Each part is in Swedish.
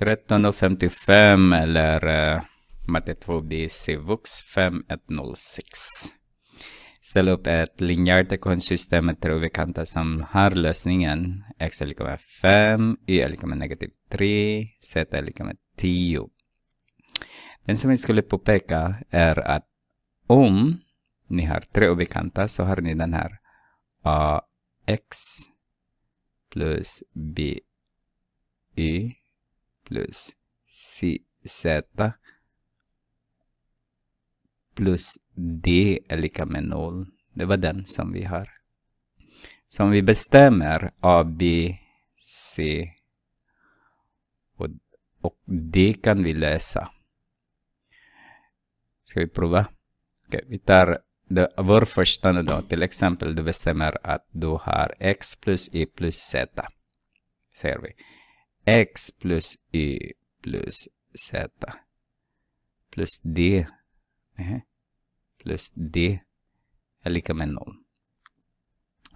13.55 eller uh, matte 2b Cvux 5106. Ställ upp ett linjärt ekvationssystem med tre treoverkanta som har lösningen x är lika med 5, y är lika med negativ 3, z är lika med 10. Den som jag skulle påpeka är att om ni har tre obekanta så har ni den här ax plus by plus cz plus d är lika med noll. Det var den som vi har. Så om vi bestämmer a, b, c och, och d kan vi lösa. Ska vi prova? Okay, vi tar det, vår första nu då. Till exempel du bestämmer att du har x plus y plus z. Ser vi x plus y plus z plus d plus d är lika med 0.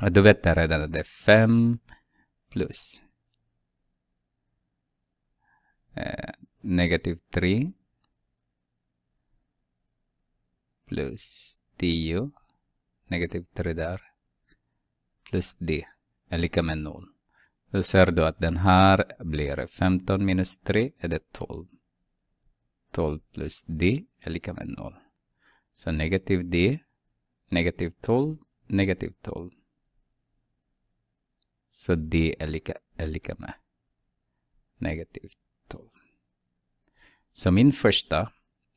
Och då vet jag redan att det är 5 plus eh, negativ 3 plus 10 negativ 3 där plus d är lika med 0. Då ser du att den här blir 15 minus 3 är det 12. 12 plus d är lika med 0. Så negativ d, negativ 12, negativ 12. Så d är lika, är lika med negativ 12. Så min första,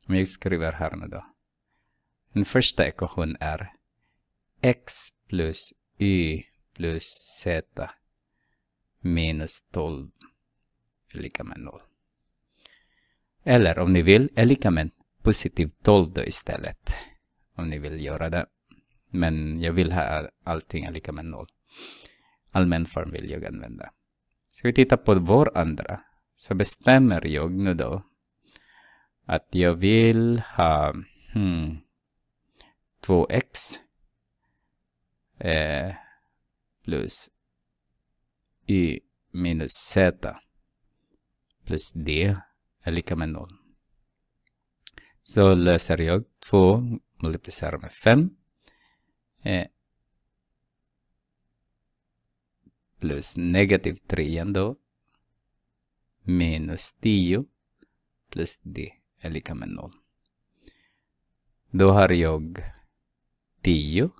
om jag skriver här nu då. Min första ekvation är x plus y plus z minus 12 är lika med 0. Eller om ni vill är lika med positiv 12 då istället. Om ni vill göra det. Men jag vill ha allting är lika med 0. Allmän form vill jag använda. Ska vi titta på vår andra. Så bestämmer jag nu då att jag vill ha hmm, 2x eh, plus y minus z plus d är lika med 0. Så löser jag 2 multiplicerar med 5 eh, plus negativ 3 igen då minus 10 plus d är lika med 0. Då har jag 10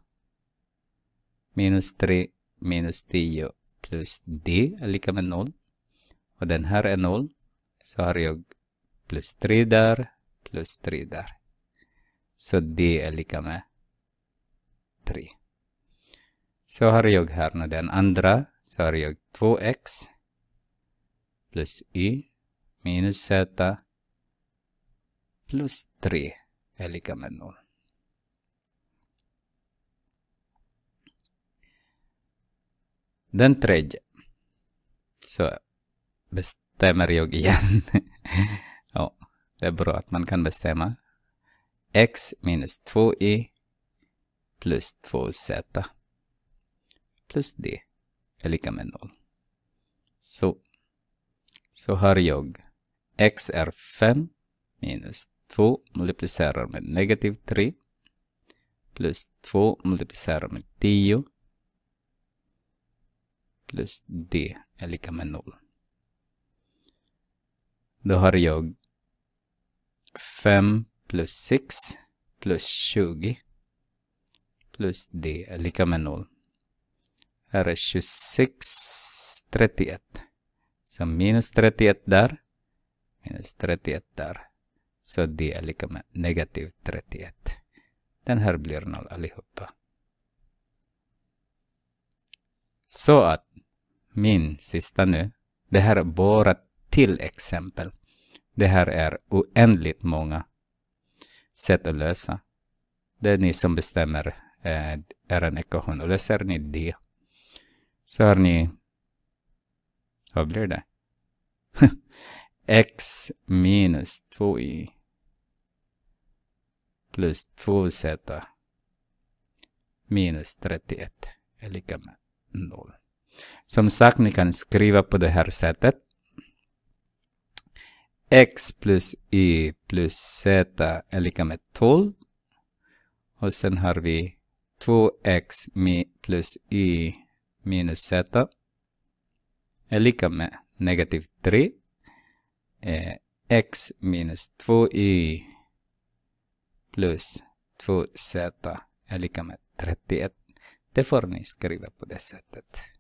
minus 3 minus 10 plus D är lika med 0. Och den här är 0. Så har jag plus 3 där, plus 3 där. Så D är lika med 3. Så har jag här nu den andra. Så har jag 2x plus y minus z plus 3 är lika med 0. Den tredje. Så bestämmer jag igen. ja, det är bra att man kan bestämma. x minus 2y plus 2z plus d är lika med 0. Så, så har jag x är 5 minus 2 multiplicerar med negativ 3 plus 2 multiplicerar med 10 plus D är lika med 0. Då har jag 5 plus 6 plus 20 plus D är lika med 0. Här är 26, 31. Så minus 31 där, minus 31 där. Så D är lika med negativ 31. Den här blir 0 allihopa. Så att min sista nu. Det här är bara till exempel. Det här är oändligt många sätt att lösa. Det är ni som bestämmer eh, er ekvation och löser ni det så har ni, vad blir det? x minus 2y plus 2z minus 31 är lika med 0. Som sagt, ni kan skriva på det här sättet. x plus y plus z är lika med 12. Och sen har vi 2x plus y minus z är lika med negativ 3. Eh, x minus 2y plus 2z är lika med 31. Det får ni skriva på det sättet.